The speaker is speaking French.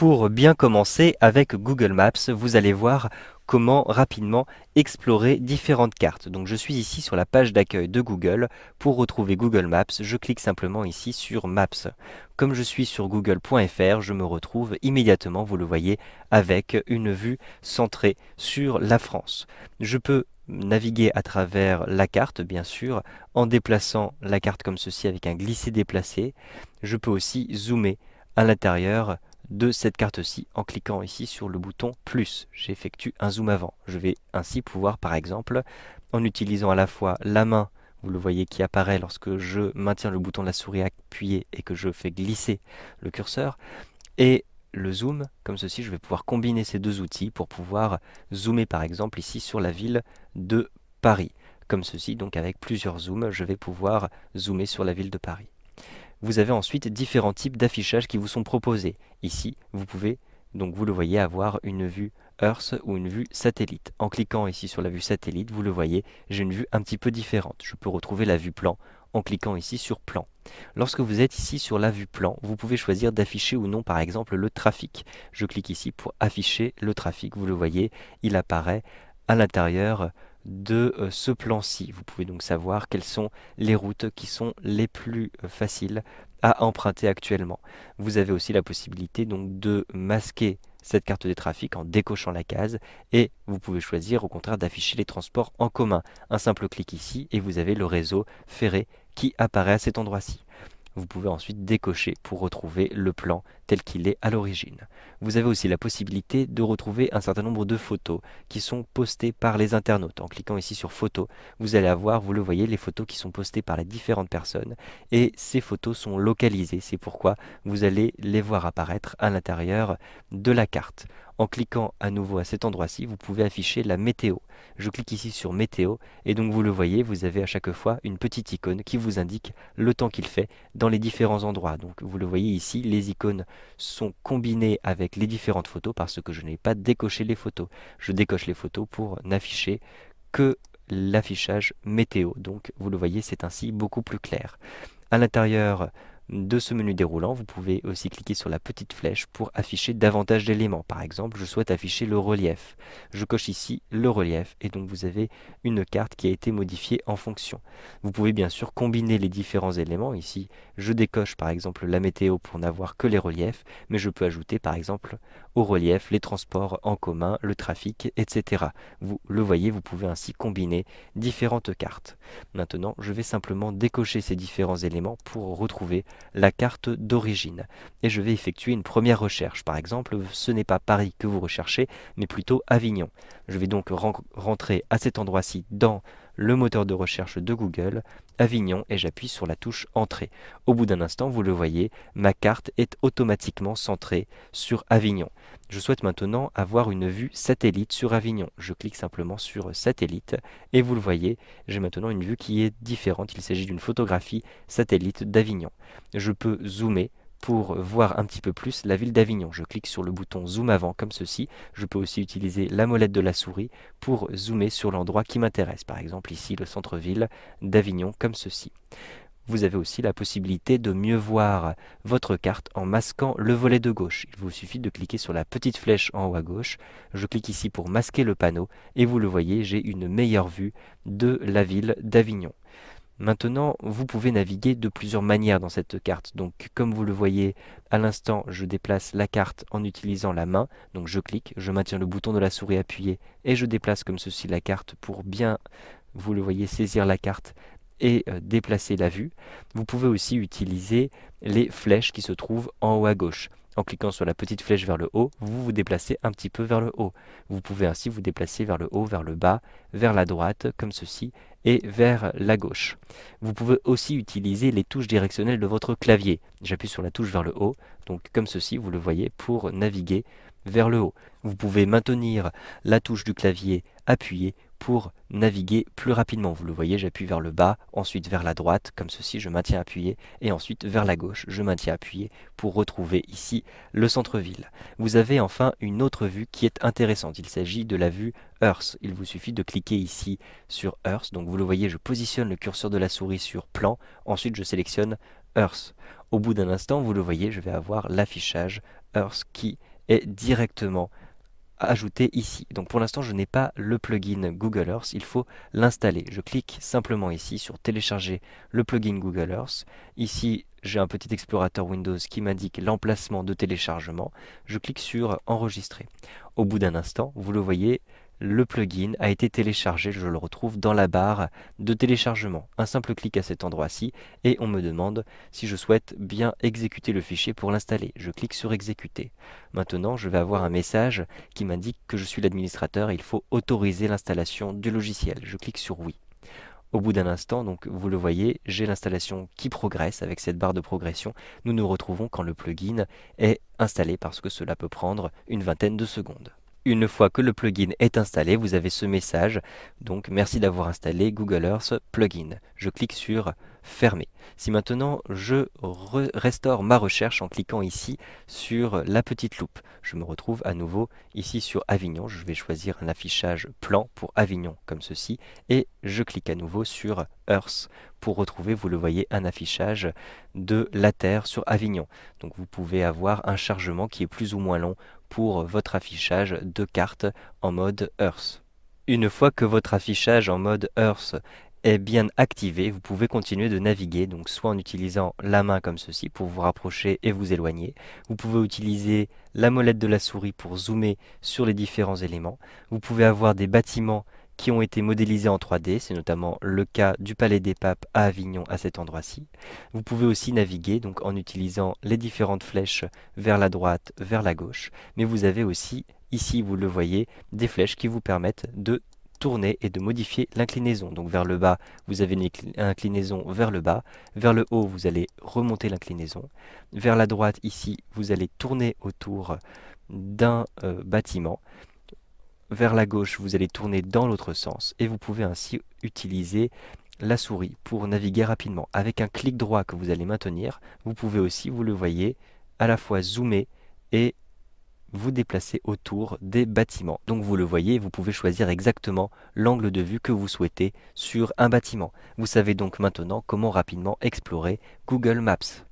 Pour bien commencer avec Google Maps, vous allez voir comment rapidement explorer différentes cartes. Donc je suis ici sur la page d'accueil de Google. Pour retrouver Google Maps, je clique simplement ici sur Maps. Comme je suis sur google.fr, je me retrouve immédiatement, vous le voyez, avec une vue centrée sur la France. Je peux naviguer à travers la carte, bien sûr, en déplaçant la carte comme ceci avec un glisser déplacé. Je peux aussi zoomer à l'intérieur de cette carte-ci en cliquant ici sur le bouton plus. J'effectue un zoom avant. Je vais ainsi pouvoir par exemple, en utilisant à la fois la main, vous le voyez qui apparaît lorsque je maintiens le bouton de la souris appuyé et que je fais glisser le curseur, et le zoom, comme ceci, je vais pouvoir combiner ces deux outils pour pouvoir zoomer par exemple ici sur la ville de Paris. Comme ceci, donc avec plusieurs zooms, je vais pouvoir zoomer sur la ville de Paris. Vous avez ensuite différents types d'affichage qui vous sont proposés. Ici, vous pouvez, donc vous le voyez, avoir une vue Earth ou une vue satellite. En cliquant ici sur la vue satellite, vous le voyez, j'ai une vue un petit peu différente. Je peux retrouver la vue plan en cliquant ici sur plan. Lorsque vous êtes ici sur la vue plan, vous pouvez choisir d'afficher ou non par exemple le trafic. Je clique ici pour afficher le trafic, vous le voyez, il apparaît à l'intérieur de euh, ce plan-ci. Vous pouvez donc savoir quelles sont les routes qui sont les plus euh, faciles à emprunter actuellement. Vous avez aussi la possibilité donc de masquer cette carte des trafics en décochant la case et vous pouvez choisir au contraire d'afficher les transports en commun. Un simple clic ici et vous avez le réseau ferré qui apparaît à cet endroit-ci. Vous pouvez ensuite décocher pour retrouver le plan tel qu'il est à l'origine. Vous avez aussi la possibilité de retrouver un certain nombre de photos qui sont postées par les internautes. En cliquant ici sur photos, vous allez avoir, vous le voyez, les photos qui sont postées par les différentes personnes et ces photos sont localisées. C'est pourquoi vous allez les voir apparaître à l'intérieur de la carte. En cliquant à nouveau à cet endroit-ci, vous pouvez afficher la météo. Je clique ici sur météo et donc vous le voyez, vous avez à chaque fois une petite icône qui vous indique le temps qu'il fait dans les différents endroits. Donc vous le voyez ici, les icônes sont combinées avec les différentes photos parce que je n'ai pas décoché les photos. Je décoche les photos pour n'afficher que l'affichage météo. Donc vous le voyez, c'est ainsi beaucoup plus clair. À l'intérieur de ce menu déroulant, vous pouvez aussi cliquer sur la petite flèche pour afficher davantage d'éléments. Par exemple, je souhaite afficher le relief. Je coche ici le relief et donc vous avez une carte qui a été modifiée en fonction. Vous pouvez bien sûr combiner les différents éléments. Ici, je décoche par exemple la météo pour n'avoir que les reliefs, mais je peux ajouter par exemple au relief les transports en commun, le trafic, etc. Vous le voyez, vous pouvez ainsi combiner différentes cartes. Maintenant, je vais simplement décocher ces différents éléments pour retrouver la carte d'origine. Et je vais effectuer une première recherche. Par exemple, ce n'est pas Paris que vous recherchez, mais plutôt Avignon. Je vais donc rentrer à cet endroit-ci dans le moteur de recherche de Google, Avignon, et j'appuie sur la touche Entrée. Au bout d'un instant, vous le voyez, ma carte est automatiquement centrée sur Avignon. Je souhaite maintenant avoir une vue satellite sur Avignon. Je clique simplement sur Satellite et vous le voyez, j'ai maintenant une vue qui est différente. Il s'agit d'une photographie satellite d'Avignon. Je peux zoomer pour voir un petit peu plus la ville d'Avignon. Je clique sur le bouton zoom avant comme ceci. Je peux aussi utiliser la molette de la souris pour zoomer sur l'endroit qui m'intéresse. Par exemple ici le centre-ville d'Avignon comme ceci. Vous avez aussi la possibilité de mieux voir votre carte en masquant le volet de gauche. Il vous suffit de cliquer sur la petite flèche en haut à gauche. Je clique ici pour masquer le panneau et vous le voyez, j'ai une meilleure vue de la ville d'Avignon. Maintenant, vous pouvez naviguer de plusieurs manières dans cette carte. Donc, comme vous le voyez, à l'instant, je déplace la carte en utilisant la main. Donc, je clique, je maintiens le bouton de la souris appuyé et je déplace comme ceci la carte pour bien, vous le voyez, saisir la carte et euh, déplacer la vue. Vous pouvez aussi utiliser les flèches qui se trouvent en haut à gauche. En cliquant sur la petite flèche vers le haut, vous vous déplacez un petit peu vers le haut. Vous pouvez ainsi vous déplacer vers le haut, vers le bas, vers la droite, comme ceci, et vers la gauche. Vous pouvez aussi utiliser les touches directionnelles de votre clavier. J'appuie sur la touche vers le haut, donc comme ceci, vous le voyez, pour naviguer vers le haut. Vous pouvez maintenir la touche du clavier appuyée pour naviguer plus rapidement. Vous le voyez, j'appuie vers le bas, ensuite vers la droite, comme ceci, je maintiens appuyé, et ensuite vers la gauche, je maintiens appuyé pour retrouver ici le centre-ville. Vous avez enfin une autre vue qui est intéressante, il s'agit de la vue Earth. Il vous suffit de cliquer ici sur Earth, donc vous le voyez, je positionne le curseur de la souris sur Plan, ensuite je sélectionne Earth. Au bout d'un instant, vous le voyez, je vais avoir l'affichage Earth qui est directement ajouter ici. Donc pour l'instant, je n'ai pas le plugin Google Earth, il faut l'installer. Je clique simplement ici sur télécharger le plugin Google Earth. Ici, j'ai un petit explorateur Windows qui m'indique l'emplacement de téléchargement. Je clique sur enregistrer. Au bout d'un instant, vous le voyez, le plugin a été téléchargé, je le retrouve dans la barre de téléchargement. Un simple clic à cet endroit-ci et on me demande si je souhaite bien exécuter le fichier pour l'installer. Je clique sur exécuter. Maintenant, je vais avoir un message qui m'indique que je suis l'administrateur et il faut autoriser l'installation du logiciel. Je clique sur oui. Au bout d'un instant, donc vous le voyez, j'ai l'installation qui progresse avec cette barre de progression. Nous nous retrouvons quand le plugin est installé parce que cela peut prendre une vingtaine de secondes. Une fois que le plugin est installé, vous avez ce message. Donc merci d'avoir installé Google Earth Plugin. Je clique sur Fermer. Si maintenant je restaure ma recherche en cliquant ici sur la petite loupe, je me retrouve à nouveau ici sur Avignon. Je vais choisir un affichage plan pour Avignon comme ceci et je clique à nouveau sur Earth pour retrouver, vous le voyez, un affichage de la Terre sur Avignon. Donc vous pouvez avoir un chargement qui est plus ou moins long pour votre affichage de cartes en mode Earth. Une fois que votre affichage en mode Earth est bien activé, vous pouvez continuer de naviguer, donc soit en utilisant la main comme ceci pour vous rapprocher et vous éloigner. Vous pouvez utiliser la molette de la souris pour zoomer sur les différents éléments. Vous pouvez avoir des bâtiments qui ont été modélisés en 3D. C'est notamment le cas du Palais des Papes à Avignon à cet endroit-ci. Vous pouvez aussi naviguer donc en utilisant les différentes flèches vers la droite, vers la gauche. Mais vous avez aussi, ici vous le voyez, des flèches qui vous permettent de tourner et de modifier l'inclinaison. Donc vers le bas, vous avez une inclinaison vers le bas. Vers le haut, vous allez remonter l'inclinaison. Vers la droite, ici, vous allez tourner autour d'un euh, bâtiment vers la gauche, vous allez tourner dans l'autre sens et vous pouvez ainsi utiliser la souris pour naviguer rapidement. Avec un clic droit que vous allez maintenir, vous pouvez aussi, vous le voyez, à la fois zoomer et vous déplacer autour des bâtiments. Donc vous le voyez, vous pouvez choisir exactement l'angle de vue que vous souhaitez sur un bâtiment. Vous savez donc maintenant comment rapidement explorer Google Maps.